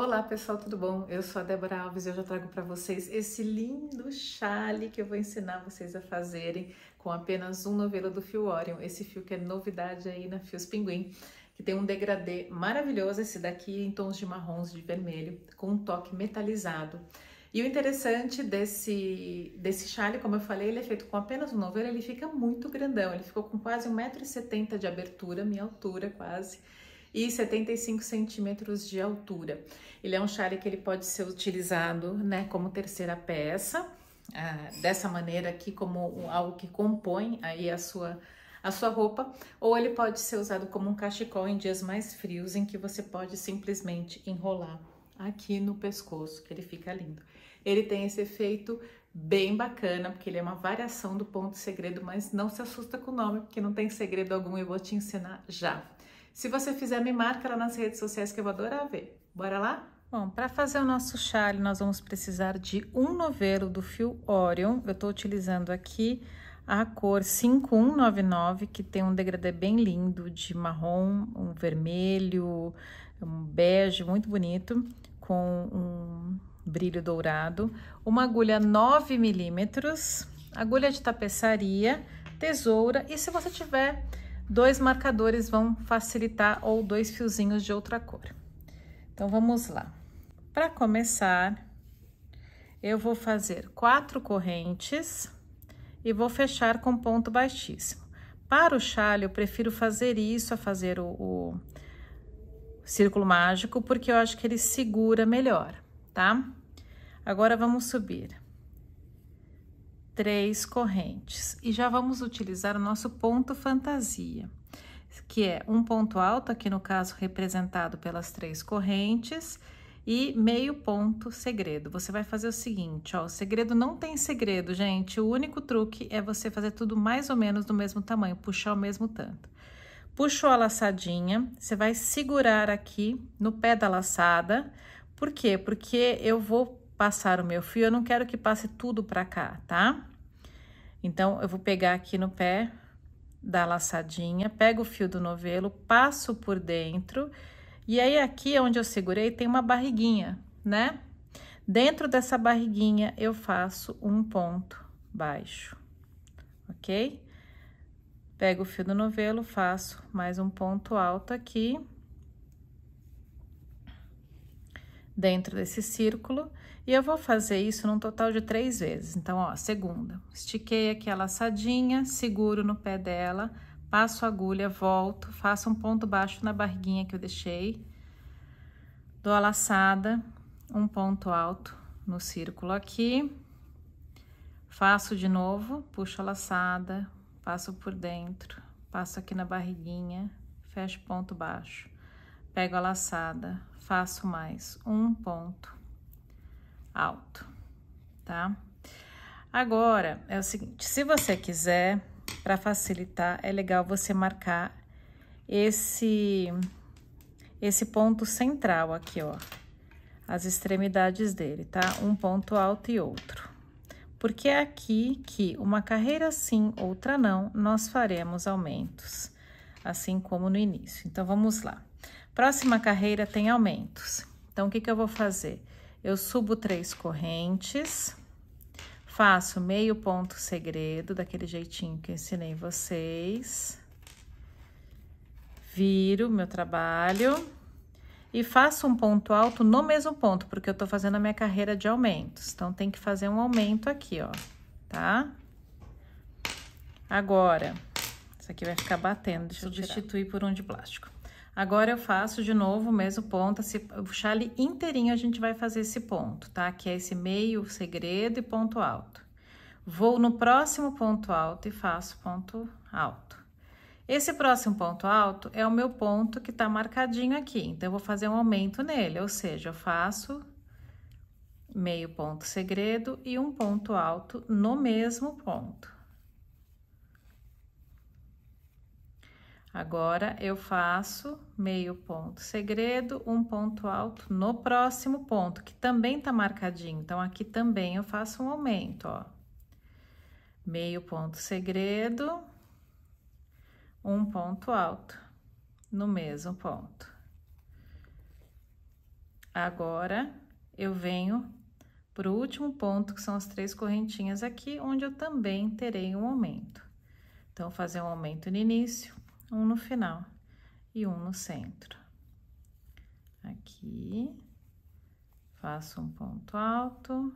Olá pessoal, tudo bom? Eu sou a Débora Alves e eu já trago para vocês esse lindo chale que eu vou ensinar vocês a fazerem com apenas um novelo do Fio Orion, esse fio que é novidade aí na Fios Pinguim, que tem um degradê maravilhoso, esse daqui em tons de marrons de vermelho, com um toque metalizado. E o interessante desse, desse chale, como eu falei, ele é feito com apenas um novelo, ele fica muito grandão, ele ficou com quase 1,70m de abertura, minha altura quase, e 75 centímetros de altura. Ele é um chale que ele pode ser utilizado né, como terceira peça, ah, dessa maneira aqui como algo que compõe aí a sua, a sua roupa, ou ele pode ser usado como um cachecol em dias mais frios, em que você pode simplesmente enrolar aqui no pescoço, que ele fica lindo. Ele tem esse efeito bem bacana, porque ele é uma variação do ponto segredo, mas não se assusta com o nome, porque não tem segredo algum, eu vou te ensinar já. Se você fizer, me marca lá nas redes sociais que eu vou adorar ver. Bora lá? Bom, para fazer o nosso chale, nós vamos precisar de um novelo do fio Orion. Eu estou utilizando aqui a cor 5199, que tem um degradê bem lindo de marrom, um vermelho, um bege muito bonito, com um brilho dourado. Uma agulha 9 milímetros, agulha de tapeçaria, tesoura e se você tiver dois marcadores vão facilitar ou dois fiozinhos de outra cor. Então, vamos lá. Para começar, eu vou fazer quatro correntes e vou fechar com ponto baixíssimo. Para o chale, eu prefiro fazer isso a fazer o, o círculo mágico, porque eu acho que ele segura melhor, tá? Agora, vamos subir três correntes. E já vamos utilizar o nosso ponto fantasia, que é um ponto alto, aqui no caso representado pelas três correntes, e meio ponto segredo. Você vai fazer o seguinte, ó, o segredo não tem segredo, gente. O único truque é você fazer tudo mais ou menos do mesmo tamanho, puxar o mesmo tanto. Puxou a laçadinha, você vai segurar aqui no pé da laçada. Por quê? Porque eu vou passar o meu fio, eu não quero que passe tudo para cá, tá? Então, eu vou pegar aqui no pé da laçadinha, pego o fio do novelo, passo por dentro, e aí aqui é onde eu segurei tem uma barriguinha, né? Dentro dessa barriguinha, eu faço um ponto baixo, ok? Pego o fio do novelo, faço mais um ponto alto aqui, dentro desse círculo, e eu vou fazer isso num total de três vezes. Então, ó, segunda, estiquei aqui a laçadinha, seguro no pé dela, passo a agulha, volto, faço um ponto baixo na barriguinha que eu deixei, dou a laçada, um ponto alto no círculo aqui, faço de novo, puxo a laçada, passo por dentro, passo aqui na barriguinha, fecho ponto baixo, pego a laçada, faço mais um ponto alto, tá? Agora, é o seguinte, se você quiser, para facilitar, é legal você marcar esse, esse ponto central aqui, ó. As extremidades dele, tá? Um ponto alto e outro. Porque é aqui que uma carreira sim, outra não, nós faremos aumentos, assim como no início. Então, vamos lá. Próxima carreira tem aumentos. Então, o que, que eu vou fazer? eu subo três correntes, faço meio ponto segredo, daquele jeitinho que eu ensinei vocês, viro meu trabalho e faço um ponto alto no mesmo ponto, porque eu tô fazendo a minha carreira de aumentos, então tem que fazer um aumento aqui, ó, tá? Agora, isso aqui vai ficar batendo, deixa eu substituir por um de plástico. Agora eu faço de novo o mesmo ponto, se o chale inteirinho a gente vai fazer esse ponto, tá? Que é esse meio, segredo e ponto alto. Vou no próximo ponto alto e faço ponto alto. Esse próximo ponto alto é o meu ponto que tá marcadinho aqui, então eu vou fazer um aumento nele, ou seja, eu faço meio ponto segredo e um ponto alto no mesmo ponto. Agora, eu faço meio ponto segredo, um ponto alto no próximo ponto, que também tá marcadinho. Então, aqui também eu faço um aumento, ó. Meio ponto segredo, um ponto alto no mesmo ponto. Agora, eu venho para o último ponto, que são as três correntinhas aqui, onde eu também terei um aumento. Então, fazer um aumento no início, um no final e um no centro. Aqui, faço um ponto alto,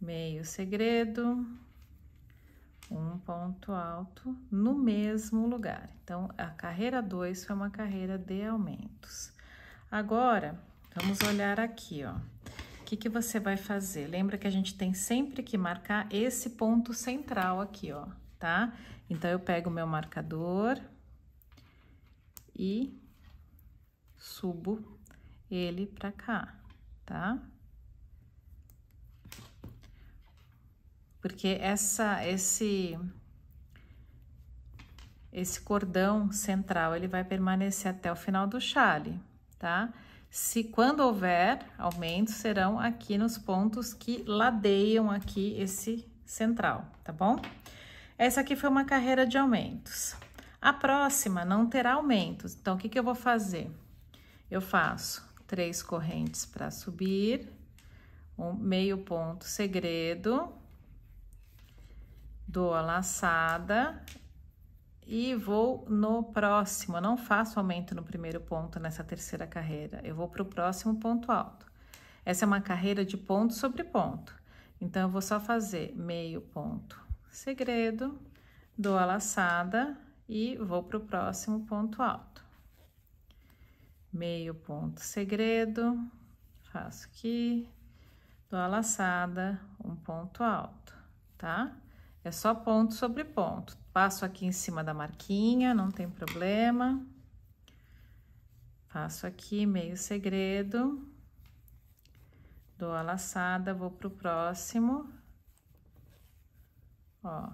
meio segredo, um ponto alto no mesmo lugar. Então, a carreira 2 foi uma carreira de aumentos. Agora, vamos olhar aqui, ó. O que, que você vai fazer? Lembra que a gente tem sempre que marcar esse ponto central aqui, ó tá? Então, eu pego o meu marcador e subo ele pra cá, tá? Porque essa, esse, esse cordão central, ele vai permanecer até o final do chale, tá? Se quando houver aumento, serão aqui nos pontos que ladeiam aqui esse central, tá bom? Essa aqui foi uma carreira de aumentos. A próxima não terá aumentos, então o que, que eu vou fazer? Eu faço três correntes para subir, um meio ponto segredo, dou a laçada e vou no próximo. Eu não faço aumento no primeiro ponto nessa terceira carreira, eu vou para o próximo ponto alto. Essa é uma carreira de ponto sobre ponto, então eu vou só fazer meio ponto segredo, dou a laçada e vou pro próximo ponto alto. Meio ponto segredo, faço aqui, dou a laçada, um ponto alto, tá? É só ponto sobre ponto. Passo aqui em cima da marquinha, não tem problema. Passo aqui meio segredo, dou a laçada, vou pro próximo, ó,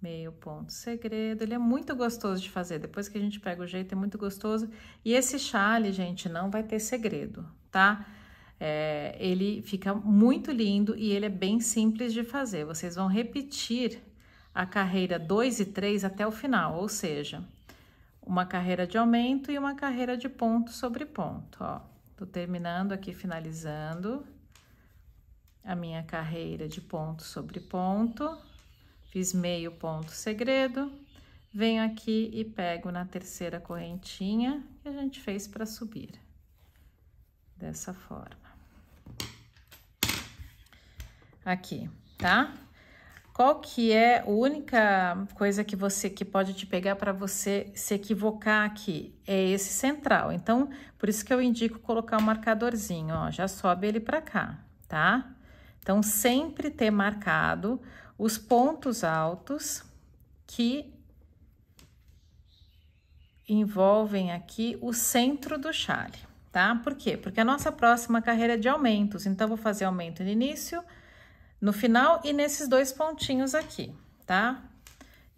meio ponto segredo. Ele é muito gostoso de fazer, depois que a gente pega o jeito, é muito gostoso. E esse chale, gente, não vai ter segredo, tá? É, ele fica muito lindo e ele é bem simples de fazer. Vocês vão repetir a carreira 2 e 3 até o final, ou seja, uma carreira de aumento e uma carreira de ponto sobre ponto, ó. Tô terminando aqui, finalizando a minha carreira de ponto sobre ponto. Fiz meio ponto segredo, venho aqui e pego na terceira correntinha que a gente fez para subir. Dessa forma. Aqui, tá? Qual que é a única coisa que você que pode te pegar para você se equivocar aqui? É esse central. Então, por isso que eu indico colocar o um marcadorzinho, ó, já sobe ele para cá, tá? Então, sempre ter marcado os pontos altos que envolvem aqui o centro do chale, tá? Por quê? Porque a nossa próxima carreira é de aumentos, então vou fazer aumento no início, no final e nesses dois pontinhos aqui, tá?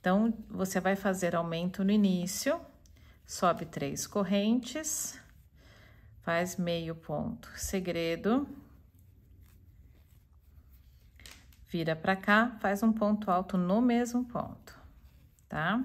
Então, você vai fazer aumento no início, sobe três correntes, faz meio ponto segredo, Vira para cá, faz um ponto alto no mesmo ponto, tá?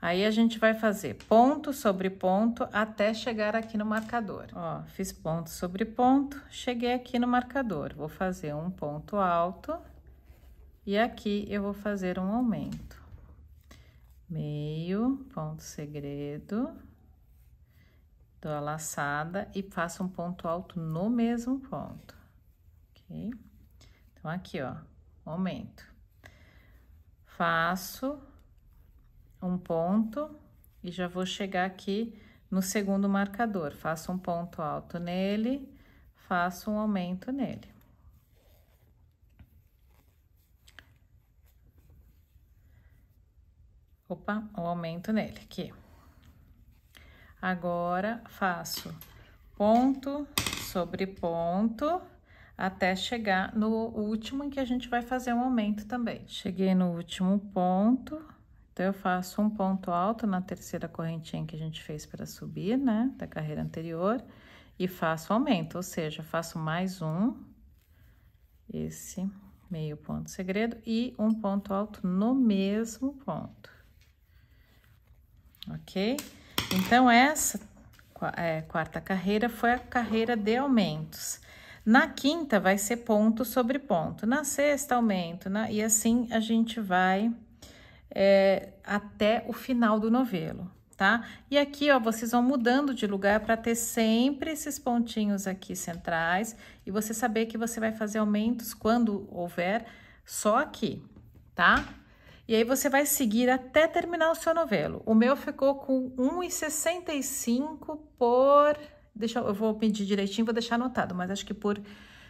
Aí, a gente vai fazer ponto sobre ponto até chegar aqui no marcador. Ó, fiz ponto sobre ponto, cheguei aqui no marcador. Vou fazer um ponto alto e aqui eu vou fazer um aumento. Meio, ponto segredo, dou a laçada e faço um ponto alto no mesmo ponto. Então, aqui, ó, aumento. Faço um ponto e já vou chegar aqui no segundo marcador. Faço um ponto alto nele, faço um aumento nele. Opa, um aumento nele, aqui. Agora, faço ponto sobre ponto até chegar no último em que a gente vai fazer um aumento também. Cheguei no último ponto, então eu faço um ponto alto na terceira correntinha que a gente fez para subir, né, da carreira anterior, e faço aumento, ou seja, faço mais um, esse meio ponto segredo e um ponto alto no mesmo ponto. Ok? Então, essa é, quarta carreira foi a carreira de aumentos. Na quinta, vai ser ponto sobre ponto. Na sexta, aumento. Na... E assim a gente vai é, até o final do novelo, tá? E aqui, ó, vocês vão mudando de lugar para ter sempre esses pontinhos aqui centrais e você saber que você vai fazer aumentos quando houver só aqui, tá? E aí você vai seguir até terminar o seu novelo. O meu ficou com 1,65 por Deixa, eu vou pedir direitinho, vou deixar anotado, mas acho que por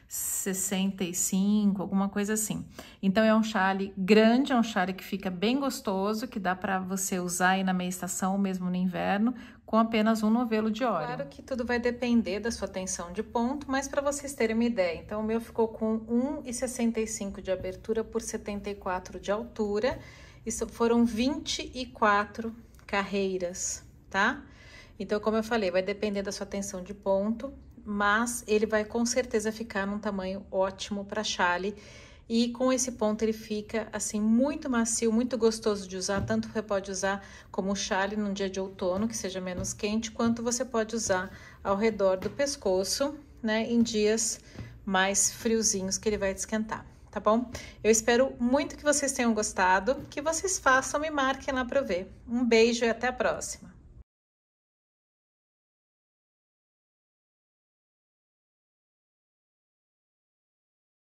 65, alguma coisa assim. Então, é um chale grande, é um chale que fica bem gostoso, que dá para você usar aí na meia estação ou mesmo no inverno, com apenas um novelo de óleo. Claro que tudo vai depender da sua tensão de ponto, mas para vocês terem uma ideia, então o meu ficou com 1,65 de abertura por 74 de altura, isso foram 24 carreiras, tá? Tá? Então, como eu falei, vai depender da sua tensão de ponto, mas ele vai com certeza ficar num tamanho ótimo para chale. E com esse ponto ele fica assim muito macio, muito gostoso de usar. Tanto você pode usar como chale num dia de outono, que seja menos quente, quanto você pode usar ao redor do pescoço, né, em dias mais friozinhos que ele vai esquentar tá bom? Eu espero muito que vocês tenham gostado, que vocês façam e marquem lá para ver. Um beijo e até a próxima!